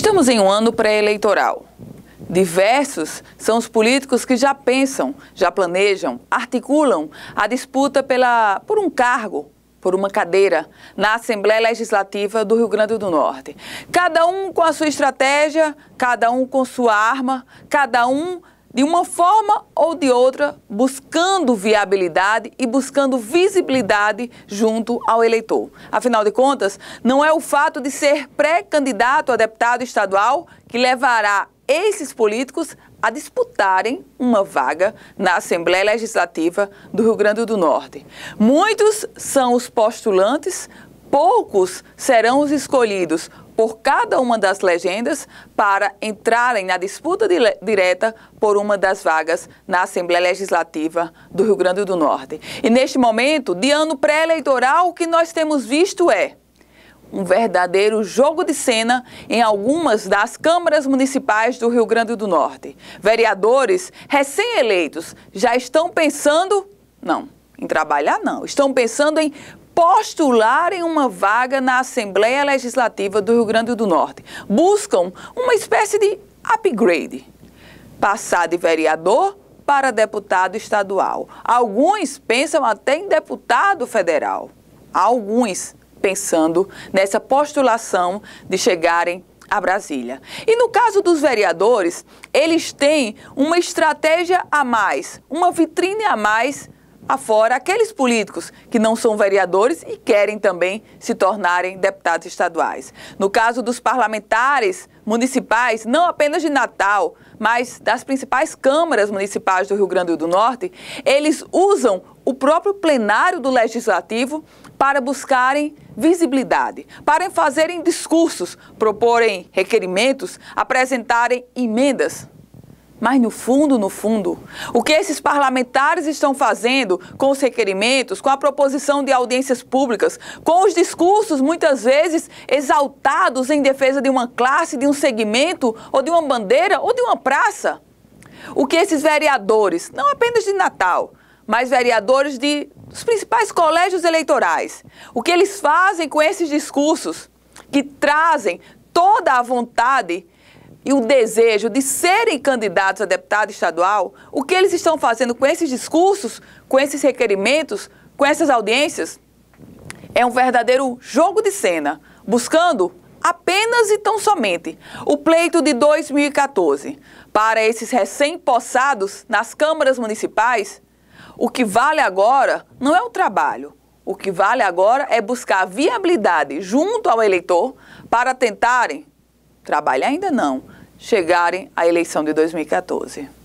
Estamos em um ano pré-eleitoral. Diversos são os políticos que já pensam, já planejam, articulam a disputa pela, por um cargo, por uma cadeira na Assembleia Legislativa do Rio Grande do Norte. Cada um com a sua estratégia, cada um com sua arma, cada um de uma forma ou de outra, buscando viabilidade e buscando visibilidade junto ao eleitor. Afinal de contas, não é o fato de ser pré-candidato a deputado estadual que levará esses políticos a disputarem uma vaga na Assembleia Legislativa do Rio Grande do Norte. Muitos são os postulantes, poucos serão os escolhidos por cada uma das legendas para entrarem na disputa direta por uma das vagas na Assembleia Legislativa do Rio Grande do Norte. E neste momento, de ano pré-eleitoral, o que nós temos visto é um verdadeiro jogo de cena em algumas das câmaras municipais do Rio Grande do Norte. Vereadores recém-eleitos já estão pensando, não, em trabalhar não, estão pensando em postularem uma vaga na Assembleia Legislativa do Rio Grande do Norte. Buscam uma espécie de upgrade. Passar de vereador para deputado estadual. Alguns pensam até em deputado federal. Alguns pensando nessa postulação de chegarem a Brasília. E no caso dos vereadores, eles têm uma estratégia a mais, uma vitrine a mais afora aqueles políticos que não são vereadores e querem também se tornarem deputados estaduais. No caso dos parlamentares municipais, não apenas de Natal, mas das principais câmaras municipais do Rio Grande do Norte, eles usam o próprio plenário do legislativo para buscarem visibilidade, para fazerem discursos, proporem requerimentos, apresentarem emendas mas no fundo, no fundo, o que esses parlamentares estão fazendo com os requerimentos, com a proposição de audiências públicas, com os discursos muitas vezes exaltados em defesa de uma classe, de um segmento, ou de uma bandeira, ou de uma praça? O que esses vereadores, não apenas de Natal, mas vereadores de, dos principais colégios eleitorais, o que eles fazem com esses discursos que trazem toda a vontade e o desejo de serem candidatos a deputado estadual, o que eles estão fazendo com esses discursos, com esses requerimentos, com essas audiências, é um verdadeiro jogo de cena, buscando apenas e tão somente o pleito de 2014. Para esses recém-possados nas câmaras municipais, o que vale agora não é o trabalho. O que vale agora é buscar viabilidade junto ao eleitor para tentarem trabalho ainda não, chegarem à eleição de 2014.